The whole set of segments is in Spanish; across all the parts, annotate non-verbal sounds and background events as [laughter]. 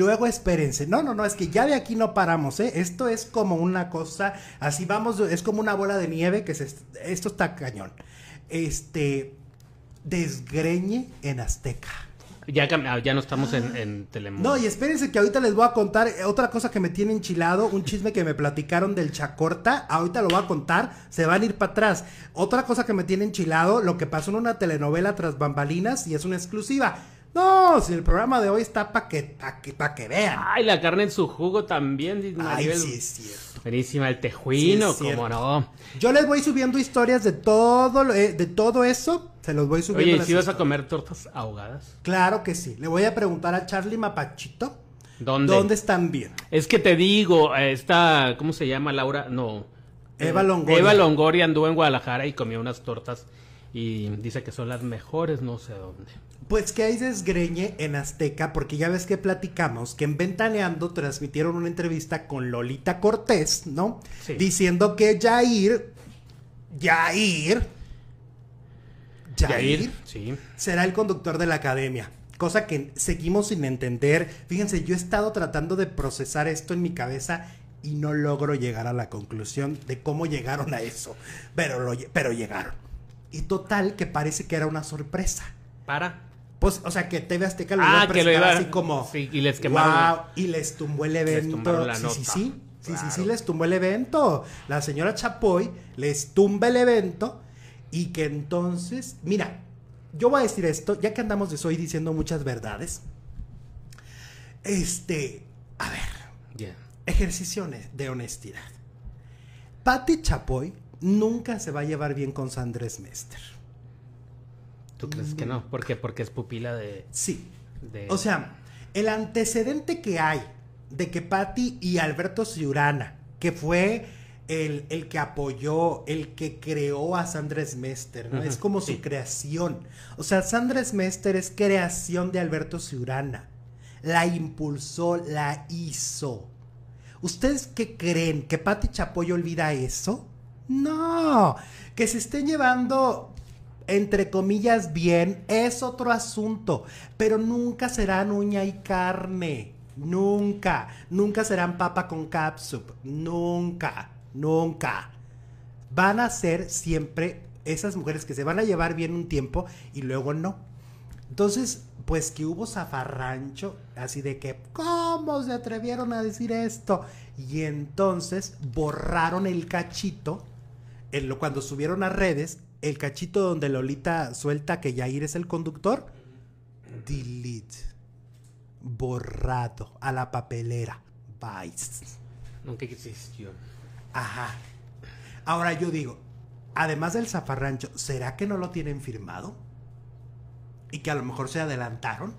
Luego espérense. No, no, no, es que ya de aquí no paramos, ¿eh? Esto es como una cosa, así vamos, es como una bola de nieve que se... Esto está cañón. Este, desgreñe en Azteca. Ya, ah, ya no estamos en, ah. en Telemundo. No, y espérense que ahorita les voy a contar eh, otra cosa que me tiene enchilado, un chisme que me platicaron del Chacorta, ahorita lo voy a contar, se van a ir para atrás. Otra cosa que me tiene enchilado, lo que pasó en una telenovela tras bambalinas y es una exclusiva. No, si el programa de hoy está para que, pa que, pa que vean. Ay, la carne en su jugo también. Ay, sí es Buenísima, el tejuino, como no. Yo les voy subiendo historias de todo, eh, de todo eso. Se los voy subiendo. Oye, ¿y si vas a comer tortas ahogadas? Claro que sí. Le voy a preguntar a Charlie Mapachito. ¿Dónde? ¿Dónde están bien? Es que te digo, eh, está, ¿cómo se llama Laura? No. Eva Longoria. Eva Longoria anduvo en Guadalajara y comió unas tortas y dice que son las mejores no sé dónde. Pues que hay desgreñe en Azteca porque ya ves que platicamos que en Ventaneando transmitieron una entrevista con Lolita Cortés, ¿no? Diciendo que Jair, Jair, Jair, será el conductor de la academia cosa que seguimos sin entender. Fíjense, yo he estado tratando de procesar esto en mi cabeza y no logro llegar a la conclusión de cómo llegaron a eso, pero, pero llegaron. Y total, que parece que era una sorpresa. Para. Pues, o sea, que TV Azteca lo ah, iba a presentar así como. Sí, y les quemaron. y les tumbó el evento. sí, sí, sí. Sí, sí, sí, les tumbó el evento. La señora Chapoy les tumba el evento. Y que entonces, mira, yo voy a decir esto, ya que andamos de soy diciendo muchas verdades. Este, a ver. Ya. de honestidad. Patti Chapoy nunca se va a llevar bien con Sandrés Mester. ¿Tú crees que no? ¿Por qué? Porque es pupila de... Sí. O sea, el antecedente que hay de que Patti y Alberto Ciurana, que fue el, que apoyó, el que creó a Sandres Mester, ¿no? es como su creación. O sea, Sandres Mester es creación de Alberto Ciurana. La impulsó, la hizo. ¿Ustedes qué creen? ¿Que Patti Chapoy olvida eso? No, que se estén llevando entre comillas bien es otro asunto, pero nunca serán uña y carne, nunca, nunca serán papa con capsup, nunca, nunca. Van a ser siempre esas mujeres que se van a llevar bien un tiempo y luego no. Entonces, pues que hubo zafarrancho, así de que, ¿cómo se atrevieron a decir esto? Y entonces borraron el cachito cuando subieron a redes, el cachito donde Lolita suelta que Jair es el conductor, delete, borrado, a la papelera, vice. Nunca existió. Ajá. Ahora yo digo, además del zafarrancho, ¿será que no lo tienen firmado? Y que a lo mejor se adelantaron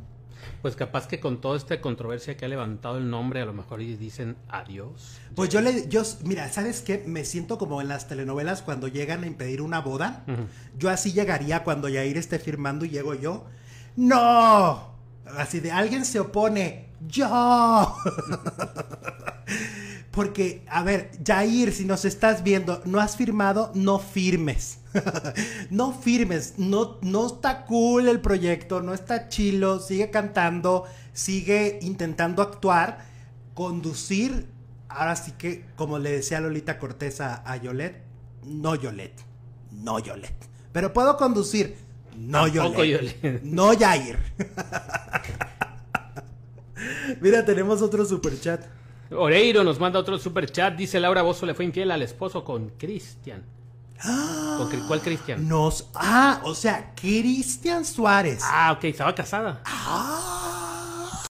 pues capaz que con toda esta controversia que ha levantado el nombre, a lo mejor ellos dicen adiós. Pues yo le, yo, mira, ¿sabes qué? Me siento como en las telenovelas cuando llegan a impedir una boda. Yo así llegaría cuando Yair esté firmando y llego yo. ¡No! Así de alguien se opone. ¡Yo! [laughs] Porque, a ver, Jair, si nos estás viendo, no has firmado, no firmes. [laughs] no firmes, no, no está cool el proyecto, no está chilo, sigue cantando, sigue intentando actuar, conducir. Ahora sí que, como le decía Lolita Cortés a, Yolet, no Yolet, no Yolet. Pero puedo conducir, no Yolet, no Jair. [laughs] Mira, tenemos otro super chat. Oreiro nos manda otro super chat. Dice Laura Bozo le fue infiel al esposo con Cristian. Ah, ¿Con cuál Cristian? Nos. Ah, o sea, Cristian Suárez. Ah, ok, estaba casada. Ah.